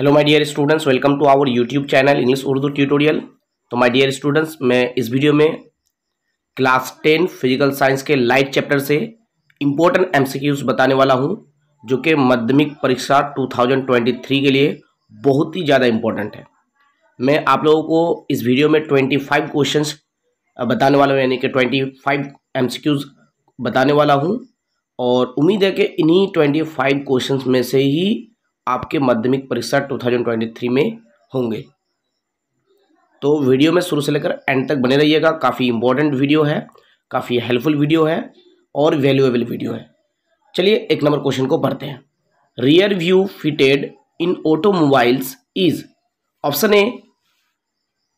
Hello my dear students welcome to our YouTube channel English Urdu tutorial तो my dear students मैं इस video में class ten physical science के light chapter से important MCQs बताने वाला हूं जो कि माध्यमिक परीक्षा 2023 के लिए बहुत ही ज़्यादा इम्पोर्टेंट है मैं आप लोगों को इस वीडियो में ट्वेंटी फाइव क्वेश्चन बताने वाला हूँ यानी कि ट्वेंटी फाइव एम बताने वाला हूँ और उम्मीद है कि इन्हीं ट्वेंटी फाइव क्वेश्चन में से ही आपके माध्यमिक परीक्षा 2023 में होंगे तो वीडियो में शुरू से लेकर एंड तक बने रहिएगा काफ़ी इंपॉर्टेंट वीडियो है काफ़ी हेल्पफुल वीडियो है और वैल्यूएबल वीडियो है चलिए एक नंबर क्वेश्चन को पढ़ते हैं rear view fitted in automobiles is option A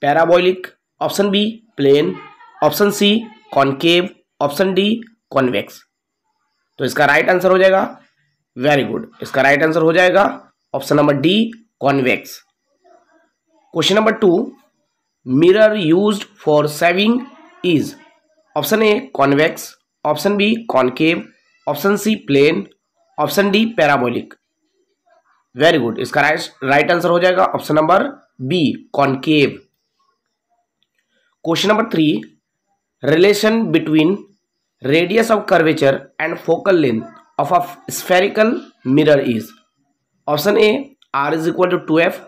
parabolic option B plane option C concave option D convex तो इसका राइट आंसर हो जाएगा वेरी गुड इसका राइट आंसर हो जाएगा option number D convex question number two mirror used for shaving is option A convex option B concave option C plane option D parabolic very good इसका right right answer हो जाएगा option number B concave question number three relation between radius of curvature and focal length of spherical mirror is option A R is equal to two F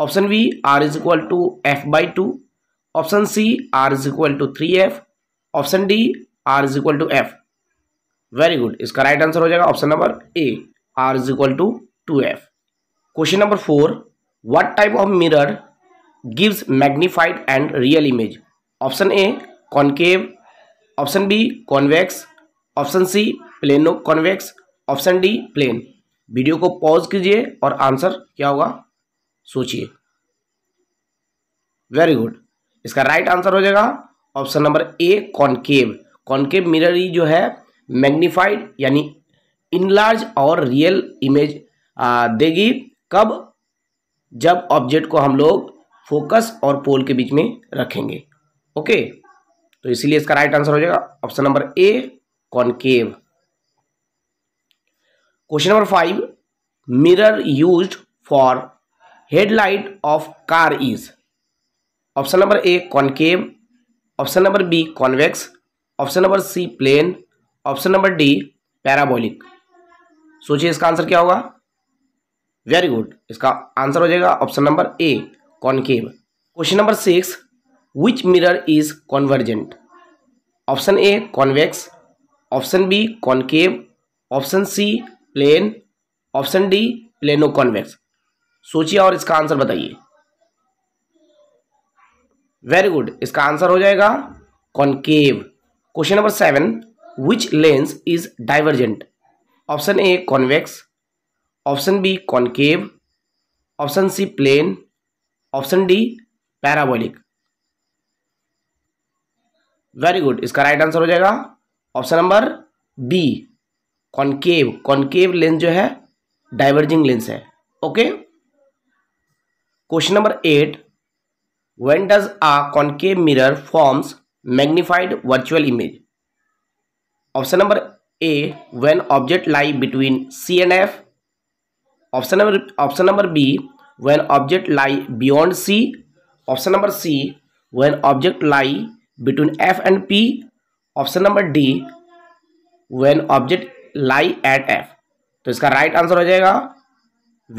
option B R is equal to F by two option C R is equal to three F option D R is equal to F very good इसका right answer हो जाएगा option number A R is equal to two F question number four what type of mirror gives magnified and real image option A concave option B convex option C plano convex option D plane video को pause कीजिए और answer क्या होगा सोचिए very good इसका right answer हो जाएगा option number A concave concave mirror ही जो है मैग्नीफाइड यानी इनलार्ज और रियल इमेज देगी कब जब ऑब्जेक्ट को हम लोग फोकस और पोल के बीच में रखेंगे ओके तो इसीलिए इसका राइट आंसर हो जाएगा option number A concave question number five mirror use for headlight of car is option number A concave option number B convex option number C plane option number D parabolic सोचिए इसका answer क्या होगा very good इसका answer हो जाएगा option number A concave question number six which mirror is convergent option A convex option B concave option C plane option D plano convex सोचिए और इसका आंसर बताइए वेरी गुड इसका आंसर हो जाएगा concave question number seven which lens is divergent option A convex option B concave option C plane option D parabolic very good इसका right answer हो जाएगा option number B concave concave lens जो है diverging lens है okay question number eight when does a concave mirror forms magnified virtual image option number A when object lie between C and F option number option number be when object lie beyond C option number C when object lie between F and P option number D when object lie at F तो इसका right right answer हो जाएगा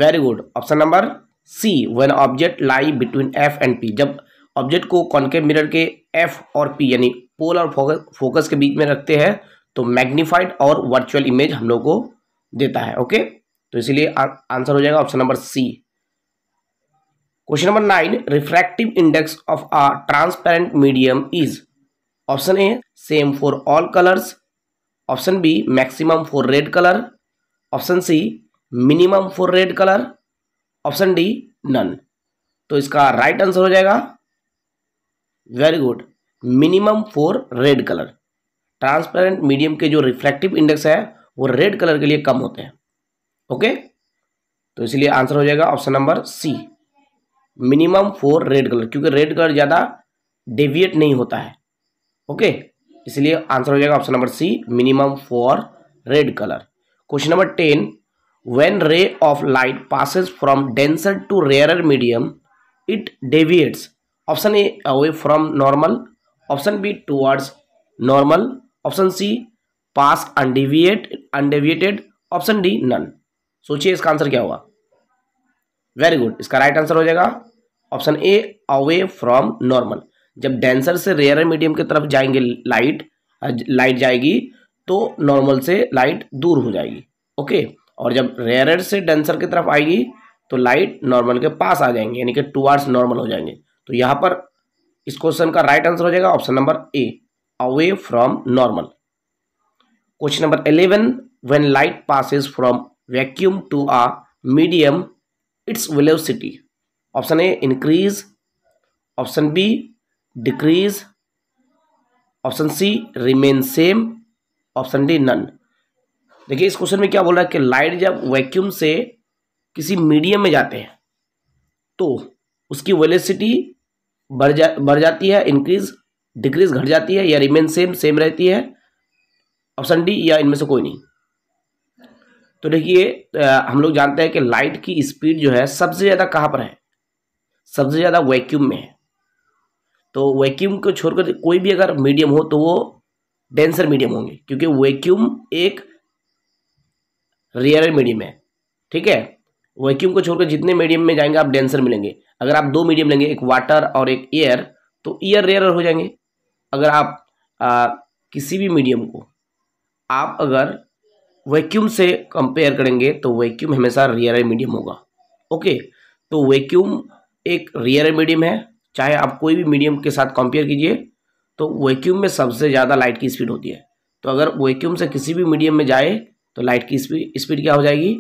very good option number C when object lie between F and P जब object को concave mirror के F और P यानी pole और फोकस के बीच में रखते हैं तो मैग्नीफाइड और वर्चुअल इमेज हम लोग को देता है ओके तो इसीलिए आंसर हो जाएगा option number C question number nine refractive index of a transparent medium is option A same for all colours option B maximum for red colour option C minimum for red colour option D none तो इसका right right answer हो जाएगा very good minimum for red colour transparent medium के जो reflective index है वो red colour के लिए कम होते हैं ओके तो इसलिए आंसर हो जाएगा option number C minimum for red colour क्योंकि रेड कलर ज़्यादा डेविएट नहीं होता है ओके इसलिए आंसर हो जाएगा option number C minimum for red colour question number ten when ray of light passes from denser to rarer medium it deviates option A away from normal option B towards normal option C pass undeviate undeviated option D none सोचिए इसका answer क्या हुआ very good इसका right right answer हो जाएगा option A away from normal जब denser से rare medium की तरफ जाएंगे लाइट लाइट जाएगी तो नॉर्मल से लाइट दूर हो जाएगी ओके और जब रेयर से डेंसर की तरफ आएगी तो लाइट नॉर्मल के पास आ जाएंगे यानी कि टू आवर्स नॉर्मल हो जाएंगे तो यहाँ पर इस क्वेश्चन का राइट आंसर हो जाएगा option number A away from normal question number eleven when light passes from vacuum to a medium its velocity option A increase option B decrease option C remain same option D none देखिए इस question में क्या बोल रहा है कि light जब vacuum से किसी मीडियम में जाते हैं तो उसकी वेलिसिटी बढ़ जा बढ़ जाती है इंक्रीज डिक्रीज घट जाती है या रिमेन सेम सेम रहती है ऑप्शन डी या इनमें से कोई नहीं तो देखिए हम लोग जानते हैं कि लाइट की स्पीड जो है सबसे ज़्यादा कहाँ पर है सबसे ज़्यादा वैक्यूम में है तो वैक्यूम को छोड़कर कोई भी अगर मीडियम हो तो वो डेंसर मीडियम होंगे क्योंकि वैक्यूम एक रेयर मीडियम है ठीक है वैक्यूम को छोड़कर जितने मीडियम में जाएंगे आप डेंसर मिलेंगे अगर आप दो मीडियम लेंगे एक वाटर और एक एयर तो एयर रेयर हो जाएंगे अगर आप आ, किसी भी मीडियम को आप अगर वैक्यूम से कंपेयर करेंगे तो वैक्यूम हमेशा रेयर मीडियम होगा ओके तो वैक्यूम एक रेयर मीडियम है चाहे आप कोई भी मीडियम के साथ कंपेयर कीजिए तो वैक्यूम में सबसे ज़्यादा लाइट की स्पीड होती है तो अगर वैक्यूम से किसी भी मीडियम में जाए तो लाइट की स्पीड स्पीड क्या हो जाएगी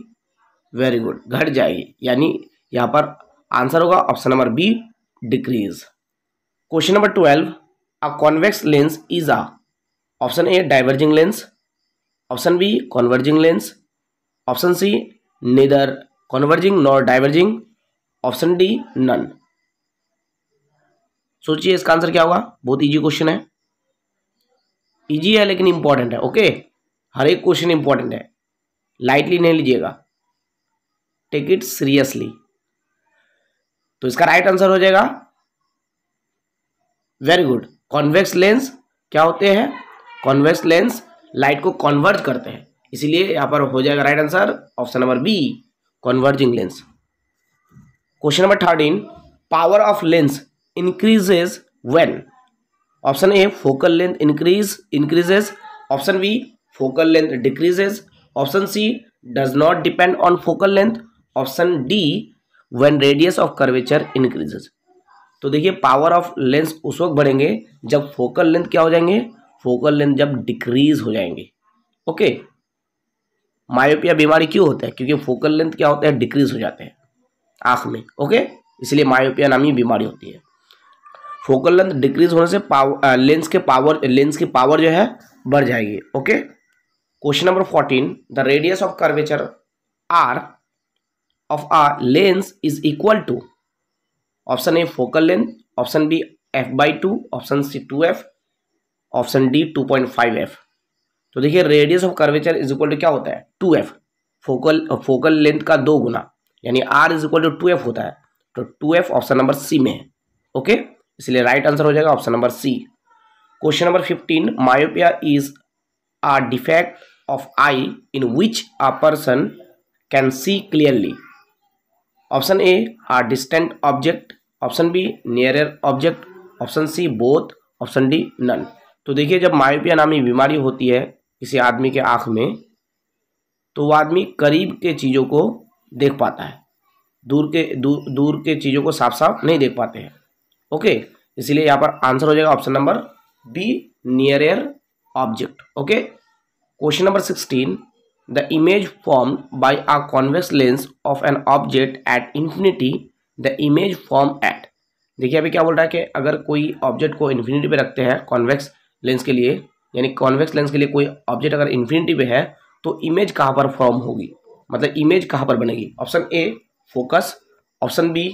वेरी गुड घट जाएगी यानी यहाँ पर आंसर होगा option number B decrease question number twelve a convex lens is a option A diverging lens option B converging lens option C neither converging nor diverging option D none सोचिए इसका answer क्या होगा बहुत easy question है easy है लेकिन important है okay हर एक क्वेश्चन इंपॉर्टेंट है लाइटली नहीं लीजिएगा टेक इट सीरियसली तो इसका राइट आंसर हो जाएगा वेरी गुड कॉन्वेक्स लेंस क्या होते हैं कॉन्वेक्स लेंस लाइट को कॉन्वर्ट करते हैं इसीलिए यहां पर हो जाएगा right answer option number B converging lens question number thirteen power of lens increases when option A focal length increase increases option B focal length decreases option C does not depend on focal length option D when radius of curvature increases तो देखिए power of lens उस वक्त बढ़ेंगे जब focal length क्या हो जाएंगे focal length जब डिक्रीज हो जाएंगे ओके मायोपिया बीमारी क्यों होता है क्योंकि फोकल लेंथ क्या होता है डिक्रीज हो जाते हैं आँख में ओके इसलिए मायोपिया नामी बीमारी होती है फोकल लेंथ डिक्रीज होने से पावर लेंस के पावर लेंस की पावर जो है बढ़ जाएगी okay question number fourteen the radius of curvature R of a lens is equal to option A focal length option B F by two option C two F option D two point five F तो देखिए radius of curvature is equal to क्या होता है two F focal focal length का दो गुना यानी are is equal to two F होता है तो two F option number C में है ओके okay? इसलिए राइट आंसर हो जाएगा option number C question number fifteen myopia is a defect of eye in which a person can see clearly option A a distant object option B nearer object option C both option D none तो देखिए जब myopia नामी बीमारी होती है किसी आदमी के आँख में तो वह आदमी करीब के चीज़ों को देख पाता है दूर के दूर दूर के चीज़ों को साफ साफ नहीं देख पाते हैं ओके इसीलिए यहां पर आंसर हो जाएगा option number B nearer object okay question number sixteen the image form by a convex lens of an object at infinity the image form at देखिए अभी क्या बोल रहा है कि अगर कोई ऑब्जेक्ट को इन्फिनिटी पे रखते हैं कॉन्वेक्स लेंस के लिए यानी कॉन्वेक्स लेंस के लिए कोई ऑब्जेक्ट अगर इन्फिनिटी पे है तो इमेज कहाँ पर फॉर्म होगी मतलब इमेज कहाँ पर बनेगी option A focus option B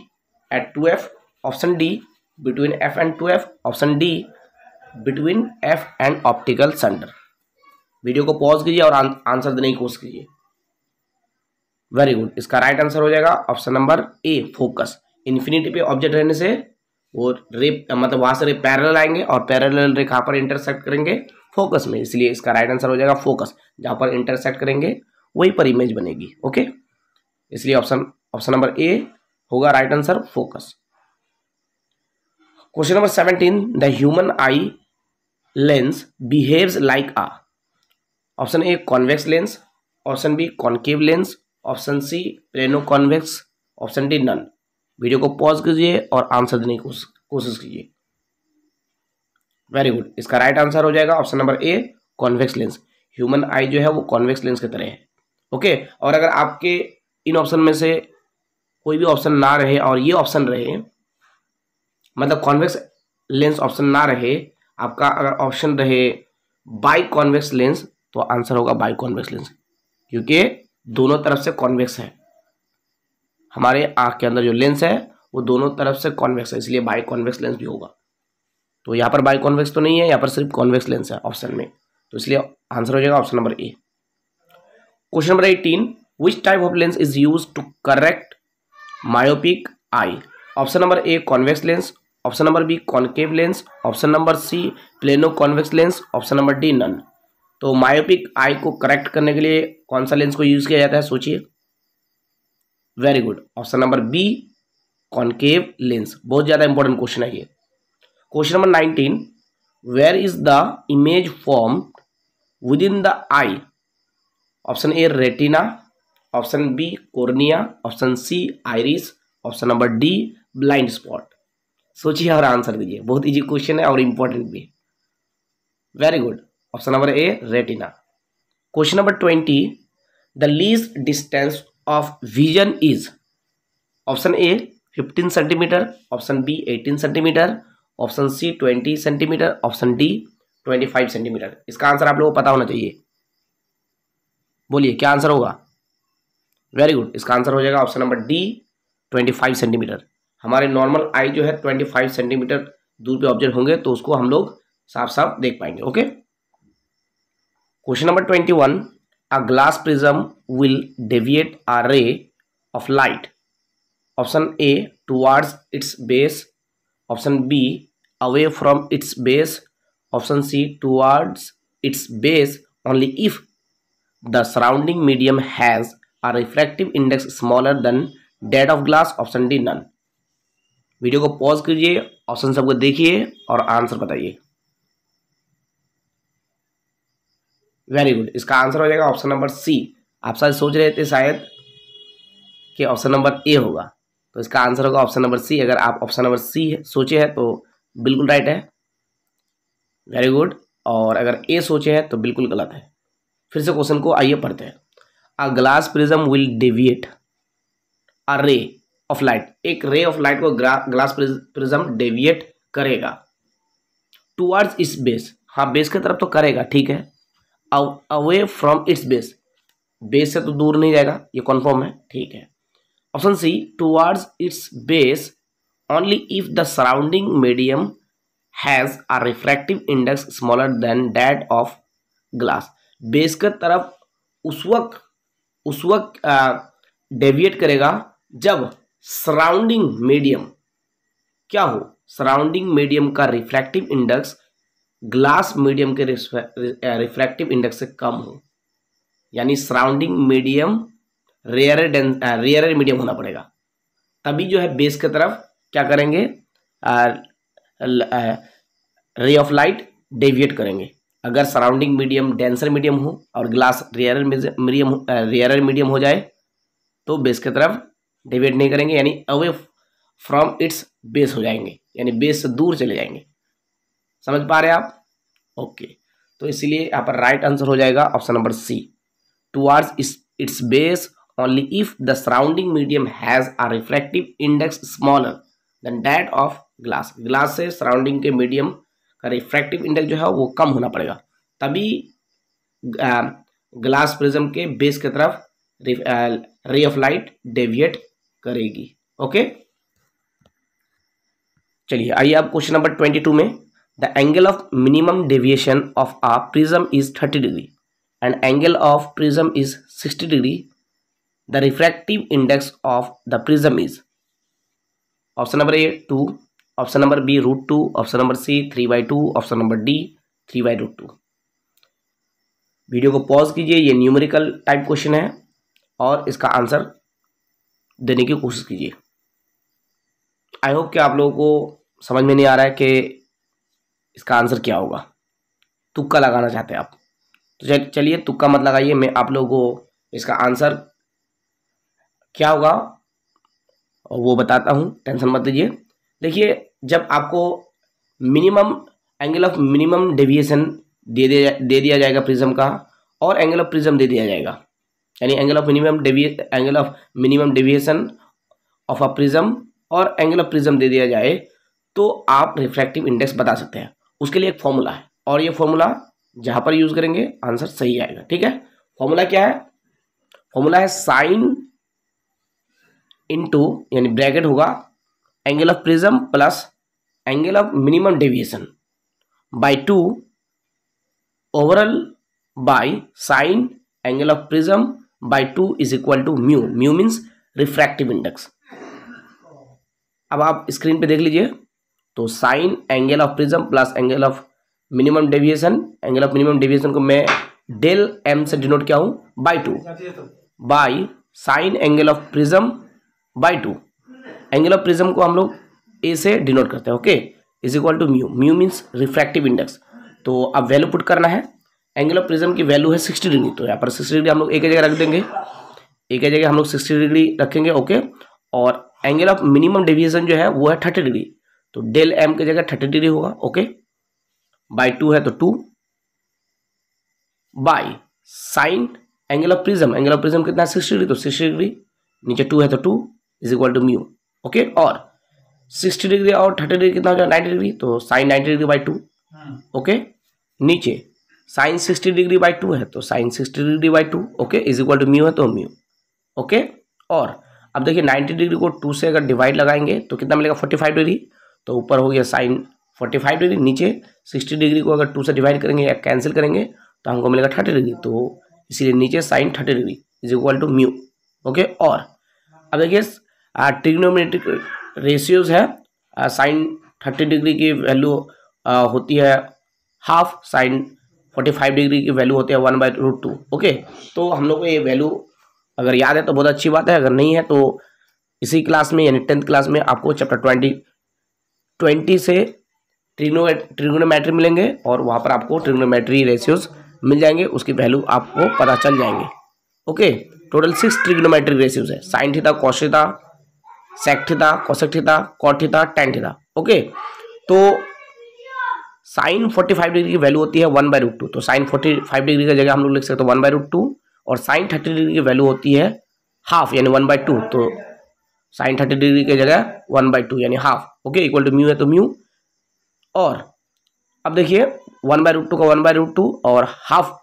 at two F option D between F and two F option D between F and optical centre video को पॉज कीजिए और आंसर देने की कोशिश कीजिए वेरी गुड इसका राइट आंसर हो जाएगा option number A focus infinity पे ऑब्जेक्ट रहने से वो रे मतलब वहां से रे पैरेलल आएंगे और पैरेलल रे कहाँ पर इंटरसेक्ट करेंगे फोकस में इसलिए इसका राइट आंसर हो जाएगा फोकस जहाँ पर इंटरसेक्ट करेंगे वहीं पर इमेज बनेगी ओके इसलिए ऑप्शन ऑप्शन नंबर ए होगा right answer focus question number seventeen the human eye lens behaves like a option A convex lens option B concave lens option C plano convex option D none video को pause कीजिए और answer देने की कोशिश कीजिए very good इसका right right answer हो जाएगा option number A convex lens human eye जो है वो कॉन्वेक्स लेंस की तरह है ओके okay? और अगर आपके इन ऑप्शन में से कोई भी ऑप्शन ना रहे और ये ऑप्शन रहे मतलब कॉन्वेक्स लेंस ऑप्शन ना रहे आपका अगर ऑप्शन रहे बाई कॉन्वेक्स लेंस तो आंसर होगा बाई कॉन्वेक्स लेंस क्योंकि दोनों तरफ से कॉन्वेक्स है हमारे आंख के अंदर जो लेंस है वो दोनों तरफ से कॉन्वेक्स है इसलिए बाई कॉन्वेक्स लेंस भी होगा तो यहाँ पर बाई कॉन्वेक्स तो नहीं है यहाँ पर सिर्फ कॉन्वेक्स लेंस है ऑप्शन में तो इसलिए आंसर हो जाएगा option number A question number eighteen which type of lens is use to correct myopic eye option number A convex lens option number B concave lens option number C plano convex lens option number D none तो myopic eye को correct करने के लिए कौन सा lens को use किया जाता है सोचिए very good option number B concave lens बहुत ज़्यादा इंपॉर्टेंट क्वेश्चन है ये question number nineteen where is the image form within the eye option A retina option B cornea option C iris option number D blind spot सोचिए और answer दीजिए बहुत easy question है और important भी very good option number A retina question number twenty the least distance of vision is option A fifteen centimetre option B eighteen centimetre option C twenty centimetre option D twenty five centimetre इसका answer आप लोगों को पता होना चाहिए बोलिए क्या answer होगा वेरी गुड इसका आंसर हो जाएगा option number D twenty five centimetre हमारे नॉर्मल आई जो है ट्वेंटी फाइव सेंटीमीटर दूर पे ऑब्जेक्ट होंगे तो उसको हम लोग साफ साफ देख पाएंगे okay question number twenty one a glass prism will deviate a ray of light option A towards its base option B away from its base option C towards its base only if the surrounding medium has refractive index smaller than that of glass option D none video को pause कीजिए option सबको देखिए और answer बताइए very good इसका answer हो जाएगा option number सी आप सारे सोच रहे थे शायद कि ऑप्शन नंबर ए होगा तो इसका आंसर होगा ऑप्शन नंबर सी अगर आप ऑप्शन नंबर सी सोचे हैं तो बिल्कुल राइट है वेरी गुड और अगर ए सोचे हैं तो बिल्कुल गलत है फिर से क्वेश्चन को आइए पढ़ते हैं a glass prism will deviate a ray of light एक रे ऑफ लाइट को ग्लास प्रिज्म डेविएट करेगा टुवर्ड्स इस बेस हाँ बेस की तरफ तो करेगा ठीक है away from its base base से तो दूर नहीं जाएगा ये कन्फर्म है ठीक है option C towards its base only if the surrounding medium has a refractive index smaller than that of glass base की तरफ उस वक्त उस वक्त डेविएट करेगा जब सराउंडिंग मीडियम क्या हो सराउंडिंग मीडियम का रिफ्रैक्टिव इंडेक्स ग्लास मीडियम के रिफ्रैक्टिव इंडेक्स uh, से कम हो यानी surrounding medium rare rare medium होना पड़ेगा तभी जो है बेस की तरफ क्या करेंगे रे ऑफ लाइट डेविएट करेंगे अगर सराउंडिंग मीडियम डेंसर मीडियम हो और glass rare medium rare medium हो जाए तो बेस की तरफ डिवाइड नहीं करेंगे यानी अवे फ्रॉम इट्स बेस हो जाएंगे यानी बेस से दूर चले जाएंगे समझ पा रहे आप ओके तो इसलिए यहाँ पर राइट आंसर हो जाएगा option number C towards its base only if the surrounding medium has a reflective index smaller than that of glass glass से सराउंडिंग के मीडियम का रिफ्रैक्टिव इंडेक्स जो है वो कम होना पड़ेगा तभी ग्लास प्रिज्म के बेस की तरफ रे ऑफ लाइट डेविएट करेगी ओके चलिए आइए आप क्वेश्चन नंबर ट्वेंटी टू में the angle of minimum deviation of a prism is thirty degree and angle of prism is sixty degree the refractive index of the prism is option number A two option number B root two option number C three by two option number D three by root two video को pause कीजिए ये numerical type question है और इसका answer देने की कोशिश कीजिए आई होप कि आप लोगों को समझ में नहीं आ रहा है कि इसका आंसर क्या होगा तुक्का लगाना चाहते हैं आप तो चलिए तुक्का मत लगाइए मैं आप लोगों को इसका आंसर क्या होगा और वो बताता हूँ टेंशन मत लीजिए देखिए जब आपको minimum angle of minimum deviation दे दिया दे दिया जाएगा प्रिज्म का और एंगल ऑफ प्रिज्म दे दिया जाएगा यानी angle of minimum angle of minimum deviation of a prism और एंगल ऑफ प्रिज्म दे दिया जाए तो आप रिफ्रैक्टिव इंडेक्स बता सकते हैं उसके लिए एक फॉर्मूला है और ये फॉर्मूला जहाँ पर यूज़ करेंगे आंसर सही आएगा ठीक है फॉर्मूला क्या है फॉर्मूला है साइन इनटू यानी ब्रैकेट होगा angle of prism plus angle of minimum deviation by two overall by sine angle of prism by 2 is equal to mu mu means refractive index अब आप स्क्रीन पे देख लीजिए तो sine angle of prism plus angle of minimum deviation angle of minimum deviation को मैं del M से denote क्या हूँ by two by sine angle of prism by two angle of prism को हम लोग ए से डिनोट करते हैं okay is equal to mu mu means refractive index तो अब वैल्यू पुट करना है एंगल ऑफ प्रिज्म की वैल्यू है सिक्सटी डिग्री तो यहाँ पर सिक्सटी डिग्री हम लोग एक ही जगह रख देंगे एक ही जगह हम लोग सिक्सटी डिग्री रखेंगे ओके और एंगल ऑफ मिनिमम डेविएशन जो है वो है थर्टी डिग्री तो डेल एम की जगह थर्टी डिग्री होगा ओके बाई टू है तो two by sine angle of prism angle of prism कितना है सिक्सटी डिग्री तो सिक्सटी डिग्री नीचे टू है तो two is equal to mu okay और सिक्सटी डिग्री और थर्टी डिग्री कितना हो जाएगा नाइन्टी डिग्री तो sign ninety degree by two hmm. Okay नीचे sine sixty degree by two है तो sine sixty degree by two okay is equal to mu है तो म्यू ओके और अब देखिए नाइन्टी डिग्री को टू से अगर डिवाइड लगाएंगे तो कितना मिलेगा फोर्टी फाइव डिग्री तो ऊपर हो गया साइन फोर्टी फाइव डिग्री नीचे सिक्सटी डिग्री को अगर टू से डिवाइड करेंगे या कैंसिल करेंगे तो हमको मिलेगा थर्टी डिग्री तो इसीलिए नीचे sine thirty degree is equal to mu okay और अब देखिए ट्रिग्नोमेट्रिक रेशियोज है साइन थर्टी डिग्री की वैल्यू होती है half sine forty five degree की वैल्यू होती है one by root two okay तो हम लोग को ये वैल्यू अगर याद है तो बहुत अच्छी बात है अगर नहीं है तो इसी क्लास में यानी टेंथ क्लास में आपको चैप्टर ट्वेंटी ट्वेंटी से ट्रिगनो ट्रिग्नोमेट्री मिलेंगे और वहाँ पर आपको ट्रिग्नोमेट्री रेशियोज मिल जाएंगे उसकी वैल्यू आपको पता चल जाएंगे okay total six trigonometry ratios है sine theta cos theta sec theta cosec theta cot theta tan theta okay तो साइन फोर्टी फाइव डिग्री की वैल्यू होती है वन बाई रूट टू तो साइन फोर्टी फाइव डिग्री की जगह हम लोग लिख सकते हैं वन बाय रूट टू और साइन थर्टी डिग्री की वैल्यू होती है हाफ यानी वन बाई टू तो साइन थर्टी डिग्री की जगह वन बाई टू यानी half okay equal to mu है तो म्यू और अब देखिए वन बाय रूट टू का वन बाय रूट टू और हाफ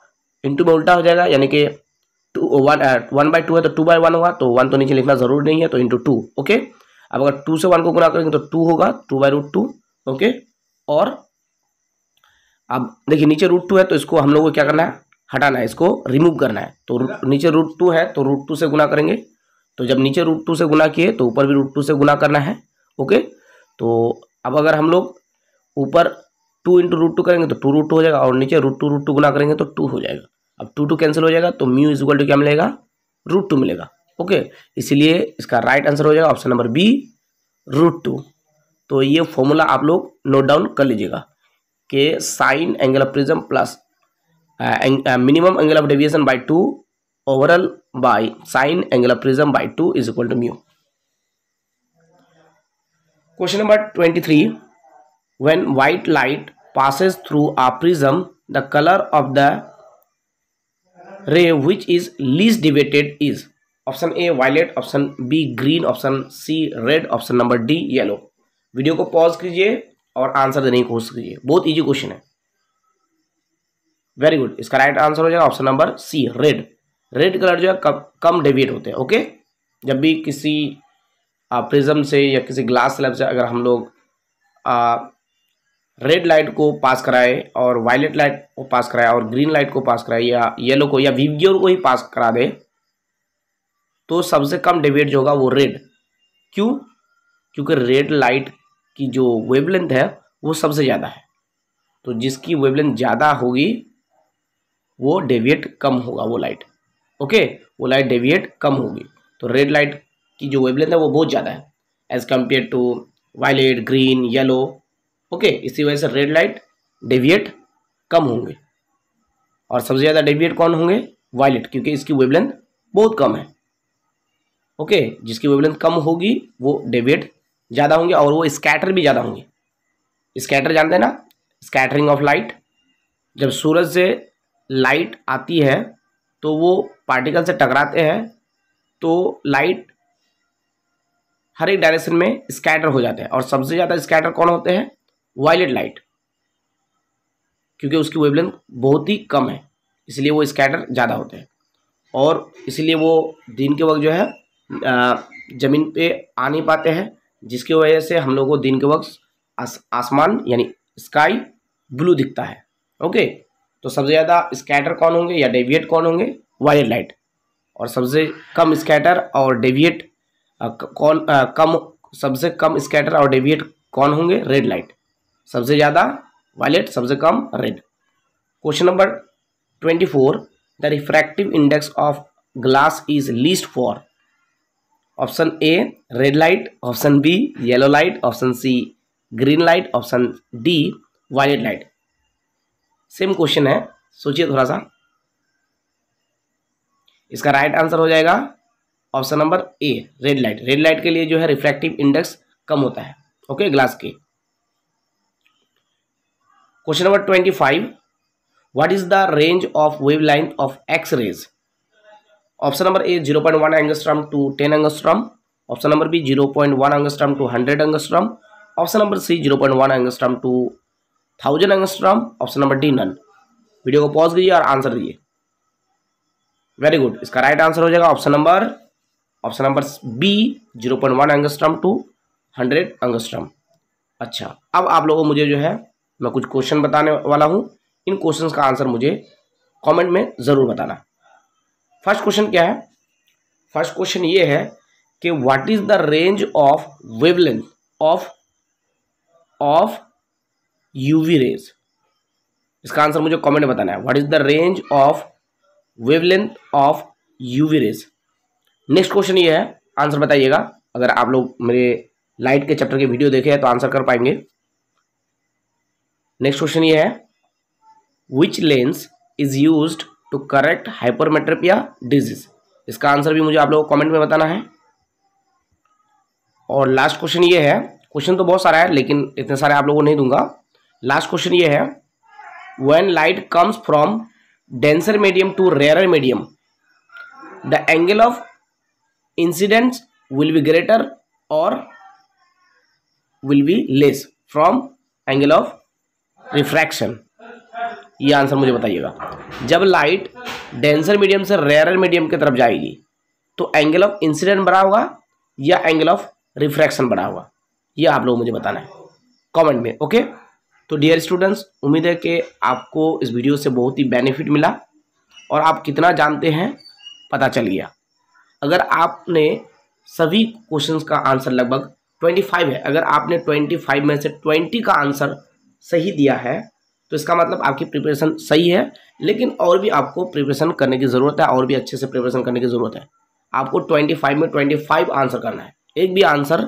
इंटू में उल्टा हो जाएगा यानी कि two one one by two है तो टू बाई वन होगा तो वन तो नीचे लिखना ज़रूर नहीं है तो इंटू टू ओके अब अगर टू से वन को गुना करेंगे तो टू होगा two by root two okay और अब देखिए नीचे रूट टू है तो इसको हम लोग को क्या करना है हटाना है इसको रिमूव करना है तो नीचे रूट टू है तो रूट टू से गुना करेंगे तो जब नीचे रूट टू से गुना किए तो ऊपर भी रूट टू से गुना करना है ओके तो अब अगर हम लोग ऊपर टू इंटू रूट टू करेंगे तो टू रूट टू हो जाएगा और नीचे रूट टू रूट टू गुना करेंगे तो टू हो जाएगा अब टू टू कैंसिल हो जाएगा तो म्यू इज इक्वल टू क्या मिलेगा रूट टू मिलेगा ओके इसीलिए इसका राइट आंसर हो जाएगा option number B root two तो ये फॉर्मूला आप लोग नोट डाउन कर लीजिएगा के sine angle of prism plus minimum angle of deviation by two overall by sine angle of prism by two is equal to mu question number twenty three when white light passes through a prism the colour of the ray which is least deviated is option A violet option B green option C red option number D yellow video को pause कीजिए और answer देने की कोशिश कीजिए बहुत easy question है very good इसका राइट आंसर हो जाएगा option number C red red colour जो है कम कम डेविएट होते हैं ओके जब भी किसी प्रिज्म से या किसी ग्लास स्लैब से अगर हम लोग आ, रेड लाइट को पास कराए और वायलेट लाइट को पास कराए और ग्रीन लाइट को पास कराए या येलो को या वीवीओर को ही पास करा दे तो सबसे कम डेविएट जो होगा वो रेड क्यों क्योंकि रेड लाइट की जो वेवलेंथ है वो सबसे ज़्यादा है तो जिसकी वेवलेंथ ज़्यादा होगी वो डेविएट कम होगा वो लाइट ओके वो लाइट डेविएट कम होगी तो रेड लाइट की जो वेवलेंथ है वो बहुत ज़्यादा है as compare to violet green yellow okay इसी वजह से रेड लाइट डेविएट कम होंगे और सबसे ज़्यादा डेविएट कौन होंगे वायलेट क्योंकि इसकी वेवलेंथ बहुत कम है ओके जिसकी वेवलेंथ कम होगी वो डेविएट ज़्यादा होंगे और वो स्कैटर भी ज़्यादा होंगे स्कैटर जानते हैं ना स्कैटरिंग ऑफ लाइट जब सूरज से लाइट आती है तो वो पार्टिकल से टकराते हैं तो लाइट हर एक डायरेक्शन में स्कैटर हो जाते हैं और सबसे ज़्यादा स्कैटर कौन होते हैं वायलेट लाइट क्योंकि उसकी वेवलेंथ बहुत ही कम है इसलिए वो स्कैटर ज़्यादा होते हैं और इसलिए वो दिन के वक्त जो है ज़मीन पे आ नहीं पाते हैं जिसकी वजह से हम लोग को दिन के वक्त आस, आसमान यानी स्काई ब्लू दिखता है ओके तो सबसे ज़्यादा स्कैटर कौन होंगे या डेविएट कौन होंगे वायर लाइट और सबसे कम स्कैटर और डेविएट कौन आ, कम सबसे कम स्कैटर और डेविएट कौन होंगे रेड लाइट सबसे ज़्यादा वायलेट सबसे कम red question number twenty four the refractive index of glass is least for option A red light option B yellow light option C green light option D violet light same question है सोचिए थोड़ा सा इसका right answer हो जाएगा option number A red light red light के लिए जो है रिफ्रैक्टिव इंडेक्स कम होता है ओके ग्लास के question number twenty five what is the range of wavelength of X rays option number A 0.1 point one angstrom to ten angstrom option number B 0.1 point one angstrom to hundred angstrom option number C 0.1 point one angstrom to thousand angstrom option number D none video को pause कीजिए और answer दीजिए very good इसका right answer हो जाएगा option number option number B zero point one angstrom to hundred angstrom अच्छा अब आप लोगों मुझे जो है मैं कुछ क्वेश्चन बताने वाला हूँ इन क्वेश्चन का आंसर मुझे कॉमेंट में ज़रूर बताना फर्स्ट क्वेश्चन क्या है फर्स्ट क्वेश्चन ये है कि what is the range of wavelength of of UV rays इसका आंसर मुझे कमेंट में बताना है what is the range of wavelength of UV rays next question ये है आंसर बताइएगा अगर आप लोग मेरे लाइट के चैप्टर के वीडियो देखे हैं तो आंसर कर पाएंगे नेक्स्ट क्वेश्चन ये है which lens is used to correct hypermetropia disease इसका आंसर भी मुझे आप लोगों को कॉमेंट में बताना है और लास्ट क्वेश्चन ये है क्वेश्चन तो बहुत सारा है लेकिन इतने सारे आप लोगों को नहीं दूंगा लास्ट क्वेश्चन ये है when light comes from denser medium to rare medium the angle of incidence will be greater or will be less from angle of refraction ये आंसर मुझे बताइएगा जब लाइट डेंसर मीडियम से रेयर मीडियम की तरफ जाएगी तो एंगल ऑफ इंसिडेंट बड़ा होगा या एंगल ऑफ रिफ्रैक्शन बड़ा होगा ये आप लोग मुझे बताना है कमेंट में ओके तो डियर स्टूडेंट्स उम्मीद है कि आपको इस वीडियो से बहुत ही बेनिफिट मिला और आप कितना जानते हैं पता चल गया अगर आपने सभी क्वेश्चन का आंसर लगभग ट्वेंटी फाइव है अगर आपने ट्वेंटी फाइव में से ट्वेंटी का आंसर सही दिया है तो इसका मतलब आपकी प्रिपरेशन सही है लेकिन और भी आपको प्रिपरेशन करने की ज़रूरत है और भी अच्छे से प्रिपरेशन करने की ज़रूरत है आपको ट्वेंटी फाइव में ट्वेंटी फाइव आंसर करना है एक भी आंसर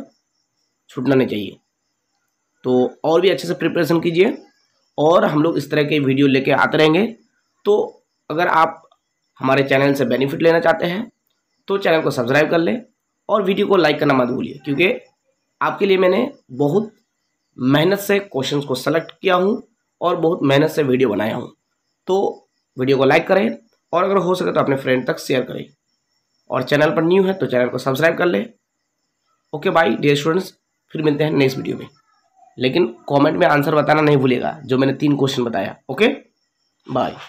छूटना नहीं चाहिए तो और भी अच्छे से प्रिपरेशन कीजिए और हम लोग इस तरह के वीडियो लेके आते रहेंगे तो अगर आप हमारे चैनल से बेनिफिट लेना चाहते हैं तो चैनल को सब्सक्राइब कर लें और वीडियो को लाइक करना मत भूलिए क्योंकि आपके लिए मैंने बहुत मेहनत से क्वेश्चंस को सेलेक्ट किया हूँ और बहुत मेहनत से वीडियो बनाया हूँ तो वीडियो को लाइक करें और अगर हो सके तो अपने फ्रेंड तक शेयर करें और चैनल पर न्यू है तो चैनल को सब्सक्राइब कर लें ओके बाई डियर स्टूडेंट्स फिर मिलते हैं नेक्स्ट वीडियो में लेकिन कमेंट में आंसर बताना नहीं भूलेगा जो मैंने तीन क्वेश्चन बताया ओके बाय